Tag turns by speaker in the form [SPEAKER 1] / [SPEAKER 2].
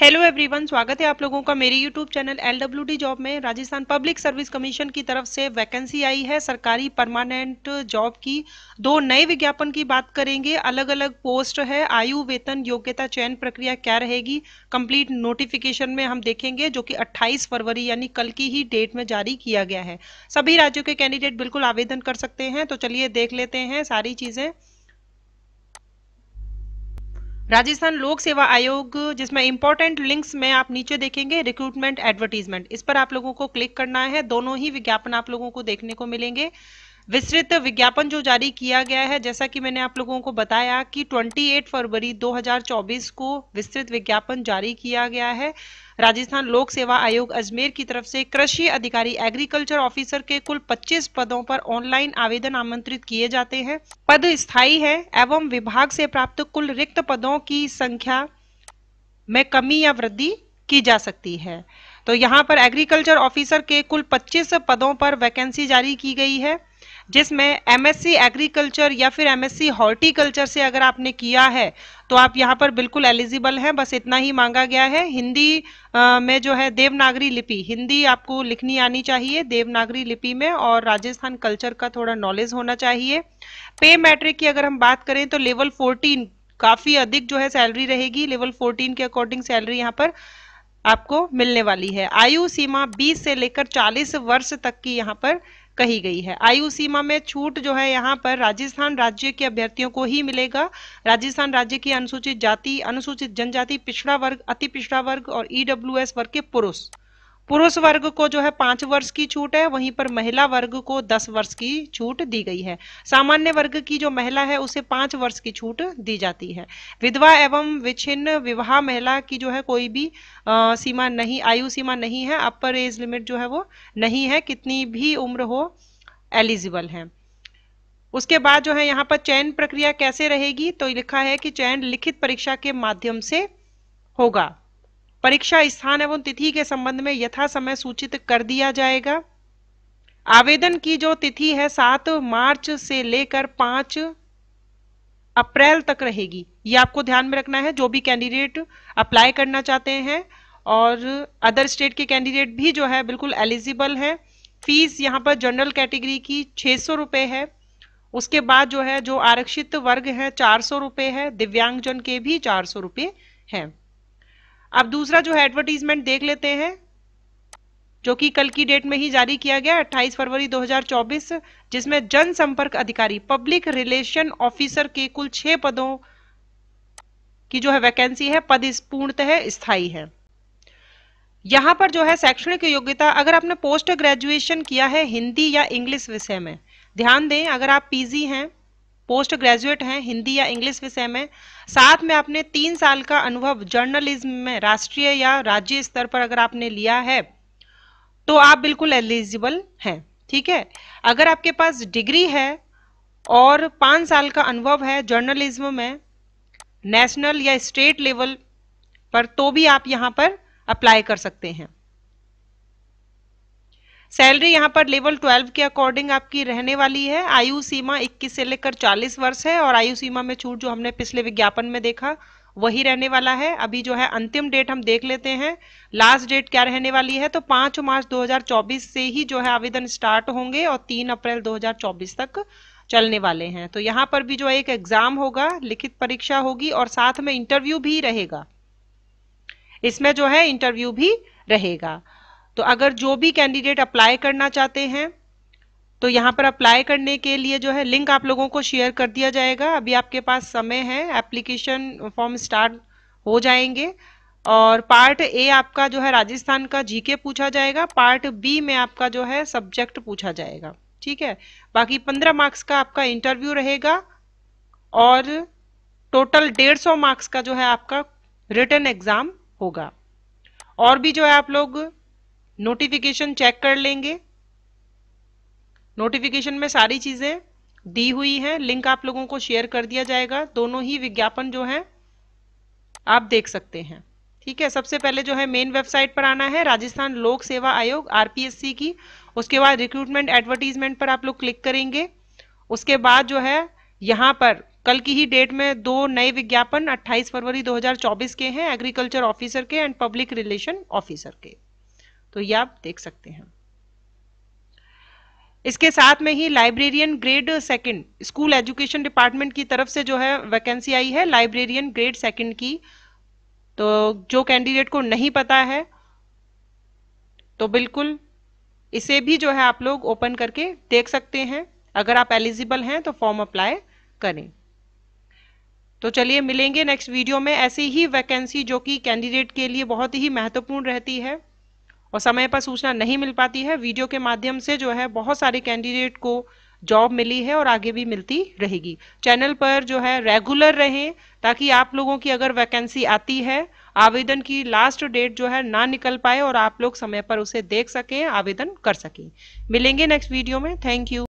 [SPEAKER 1] hello everyone स्वागत है आप लोगों का मेरे YouTube channel L W D job में राजस्थान पब्लिक सर्विस कमीशन की तरफ से वैकेंसी आई है सरकारी परमानेंट जॉब की दो नए विज्ञापन की बात करेंगे अलग अलग पोस्ट है आयु वेतन योग्यता चयन प्रक्रिया क्या रहेगी कंप्लीट नोटिफिकेशन में हम देखेंगे जो कि 28 फरवरी यानी कल की ही डेट में जारी किया गया है सभी राज्यों के कैंडिडेट बिल्कुल आवेदन कर सकते हैं तो चलिए देख लेते हैं सारी चीज़ें राजस्थान लोक सेवा आयोग जिसमें इंपॉर्टेंट लिंक्स में आप नीचे देखेंगे रिक्रूटमेंट एडवर्टीजमेंट इस पर आप लोगों को क्लिक करना है दोनों ही विज्ञापन आप लोगों को देखने को मिलेंगे विस्तृत विज्ञापन जो जारी किया गया है जैसा कि मैंने आप लोगों को बताया कि 28 फरवरी 2024 को विस्तृत विज्ञापन जारी किया गया है राजस्थान लोक सेवा आयोग अजमेर की तरफ से कृषि अधिकारी एग्रीकल्चर ऑफिसर के कुल 25 पदों पर ऑनलाइन आवेदन आमंत्रित किए जाते हैं पद स्थायी है एवं विभाग से प्राप्त कुल रिक्त पदों की संख्या में कमी या वृद्धि की जा सकती है तो यहाँ पर एग्रीकल्चर ऑफिसर के कुल 25 पदों पर वैकेंसी जारी की गई है जिसमें एमएससी एग्रीकल्चर या फिर एमएससी हॉर्टिकल्चर से अगर आपने किया है तो आप यहाँ पर बिल्कुल एलिजिबल हैं बस इतना ही मांगा गया है हिंदी आ, में जो है देवनागरी लिपि हिंदी आपको लिखनी आनी चाहिए देवनागरी लिपि में और राजस्थान कल्चर का थोड़ा नॉलेज होना चाहिए पे मैट्रिक की अगर हम बात करें तो लेवल फोर्टीन काफ़ी अधिक जो है सैलरी रहेगी लेवल फोर्टीन के अकॉर्डिंग सैलरी यहाँ पर आपको मिलने वाली है आयु सीमा 20 से लेकर 40 वर्ष तक की यहाँ पर कही गई है आयु सीमा में छूट जो है यहाँ पर राजस्थान राज्य के अभ्यर्थियों को ही मिलेगा राजस्थान राज्य की अनुसूचित जाति अनुसूचित जनजाति पिछड़ा वर्ग अति पिछड़ा वर्ग और ईडब्ल्यूएस e वर्ग के पुरुष पुरुष वर्ग को जो है पांच वर्ष की छूट है वहीं पर महिला वर्ग को दस वर्ष की छूट दी गई है सामान्य वर्ग की जो महिला है उसे पांच वर्ष की छूट दी जाती है विधवा एवं विच्छिन्न विवाह महिला की जो है कोई भी आ, सीमा नहीं आयु सीमा नहीं है अपर एज लिमिट जो है वो नहीं है कितनी भी उम्र हो एलिजिबल है उसके बाद जो है यहाँ पर चयन प्रक्रिया कैसे रहेगी तो लिखा है कि चयन लिखित परीक्षा के माध्यम से होगा परीक्षा स्थान एवं तिथि के संबंध में यथा समय सूचित कर दिया जाएगा आवेदन की जो तिथि है सात मार्च से लेकर पांच अप्रैल तक रहेगी ये आपको ध्यान में रखना है जो भी कैंडिडेट अप्लाई करना चाहते हैं और अदर स्टेट के कैंडिडेट भी जो है बिल्कुल एलिजिबल है फीस यहाँ पर जनरल कैटेगरी की छः सौ है उसके बाद जो है जो आरक्षित वर्ग है चार सौ रुपये है दिव्यांगजन के भी चार सौ रुपये हैं अब दूसरा जो है एडवर्टीजमेंट देख लेते हैं जो कि कल की डेट में ही जारी किया गया 28 फरवरी 2024 जिसमें जनसंपर्क अधिकारी पब्लिक रिलेशन ऑफिसर के कुल छह पदों की जो है वैकेंसी है पद पूर्णतः स्थायी है यहां पर जो है शैक्षणिक योग्यता अगर आपने पोस्ट ग्रेजुएशन किया है हिंदी या इंग्लिश विषय में ध्यान दें अगर आप पीजी हैं पोस्ट ग्रेजुएट हैं हिंदी या इंग्लिश विषय में साथ में आपने तीन साल का अनुभव जर्नलिज्म में राष्ट्रीय या राज्य स्तर पर अगर आपने लिया है तो आप बिल्कुल एलिजिबल हैं ठीक है अगर आपके पास डिग्री है और पाँच साल का अनुभव है जर्नलिज्म में नेशनल या स्टेट लेवल पर तो भी आप यहाँ पर अप्लाई कर सकते हैं सैलरी यहाँ पर लेवल 12 के अकॉर्डिंग आपकी रहने वाली है आयु सीमा 21 से लेकर 40 वर्ष है और आयु सीमा में छूट जो हमने पिछले विज्ञापन में देखा वही रहने वाला है अभी जो है अंतिम डेट हम देख लेते हैं लास्ट डेट क्या रहने वाली है तो 5 मार्च 2024 से ही जो है आवेदन स्टार्ट होंगे और 3 अप्रैल 2024 तक चलने वाले हैं तो यहाँ पर भी जो एक एग्जाम होगा लिखित परीक्षा होगी और साथ में इंटरव्यू भी रहेगा इसमें जो है इंटरव्यू भी रहेगा तो अगर जो भी कैंडिडेट अप्लाई करना चाहते हैं तो यहाँ पर अप्लाई करने के लिए जो है लिंक आप लोगों को शेयर कर दिया जाएगा अभी आपके पास समय है एप्लीकेशन फॉर्म स्टार्ट हो जाएंगे और पार्ट ए आपका जो है राजस्थान का जीके पूछा जाएगा पार्ट बी में आपका जो है सब्जेक्ट पूछा जाएगा ठीक है बाकी पंद्रह मार्क्स का आपका इंटरव्यू रहेगा और टोटल डेढ़ सौ मार्क्स का जो है आपका रिटर्न एग्जाम होगा और भी जो है आप लोग नोटिफिकेशन चेक कर लेंगे नोटिफिकेशन में सारी चीज़ें दी हुई हैं लिंक आप लोगों को शेयर कर दिया जाएगा दोनों ही विज्ञापन जो है आप देख सकते हैं ठीक है सबसे पहले जो है मेन वेबसाइट पर आना है राजस्थान लोक सेवा आयोग आरपीएससी की उसके बाद रिक्रूटमेंट एडवर्टीजमेंट पर आप लोग क्लिक करेंगे उसके बाद जो है यहाँ पर कल की ही डेट में दो नए विज्ञापन 28 फरवरी 2024 के हैं एग्रीकल्चर ऑफिसर के एंड पब्लिक रिलेशन ऑफिसर के तो ये आप देख सकते हैं इसके साथ में ही librarian grade second school education department की तरफ से जो है वैकेंसी आई है लाइब्रेरियन ग्रेड सेकंड की तो जो कैंडिडेट को नहीं पता है तो बिल्कुल इसे भी जो है आप लोग ओपन करके देख सकते हैं अगर आप एलिजिबल हैं तो फॉर्म अप्लाई करें तो चलिए मिलेंगे नेक्स्ट वीडियो में ऐसी ही वैकेंसी जो कि कैंडिडेट के लिए बहुत ही महत्वपूर्ण रहती है और समय पर सूचना नहीं मिल पाती है वीडियो के माध्यम से जो है बहुत सारे कैंडिडेट को जॉब मिली है और आगे भी मिलती रहेगी चैनल पर जो है रेगुलर रहें ताकि आप लोगों की अगर वैकेंसी आती है आवेदन की लास्ट डेट जो है ना निकल पाए और आप लोग समय पर उसे देख सकें आवेदन कर सकें मिलेंगे नेक्स्ट वीडियो में थैंक यू